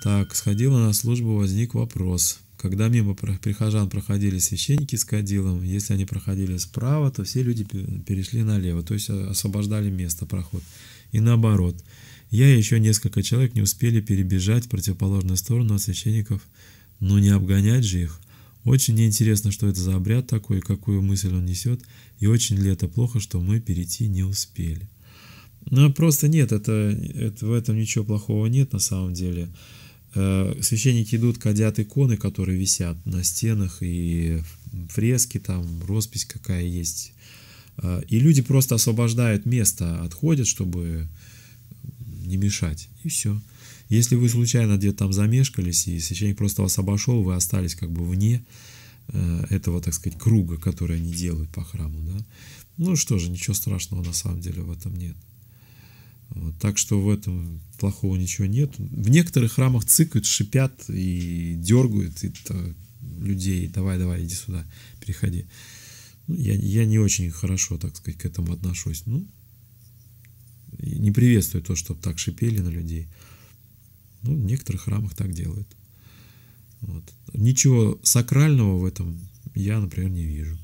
Так, сходила на службу, возник вопрос. Когда мимо прихожан проходили священники с кадилом, если они проходили справа, то все люди перешли налево, то есть э, освобождали место, проход. И наоборот. Я и еще несколько человек не успели перебежать в противоположную сторону от священников, но не обгонять же их. Очень неинтересно, что это за обряд такой, какую мысль он несет, и очень ли это плохо, что мы перейти не успели. Ну, просто нет, это, это, в этом ничего плохого нет на самом деле. Э, священники идут, кадят иконы, которые висят на стенах, и фрески там, роспись какая есть. Э, и люди просто освобождают место, отходят, чтобы не мешать, и все. Если вы случайно где-то там замешкались, и священник просто вас обошел, вы остались как бы вне э, этого, так сказать, круга, который они делают по храму, да. Ну что же, ничего страшного на самом деле в этом нет. Вот, так что в этом плохого ничего нет. В некоторых храмах цикают, шипят и дергают и людей. Давай, давай, иди сюда, переходи. Ну, я, я не очень хорошо, так сказать, к этому отношусь. Ну, не приветствую то, чтобы так шипели на людей. Ну, в некоторых храмах так делают. Вот. Ничего сакрального в этом я, например, не вижу.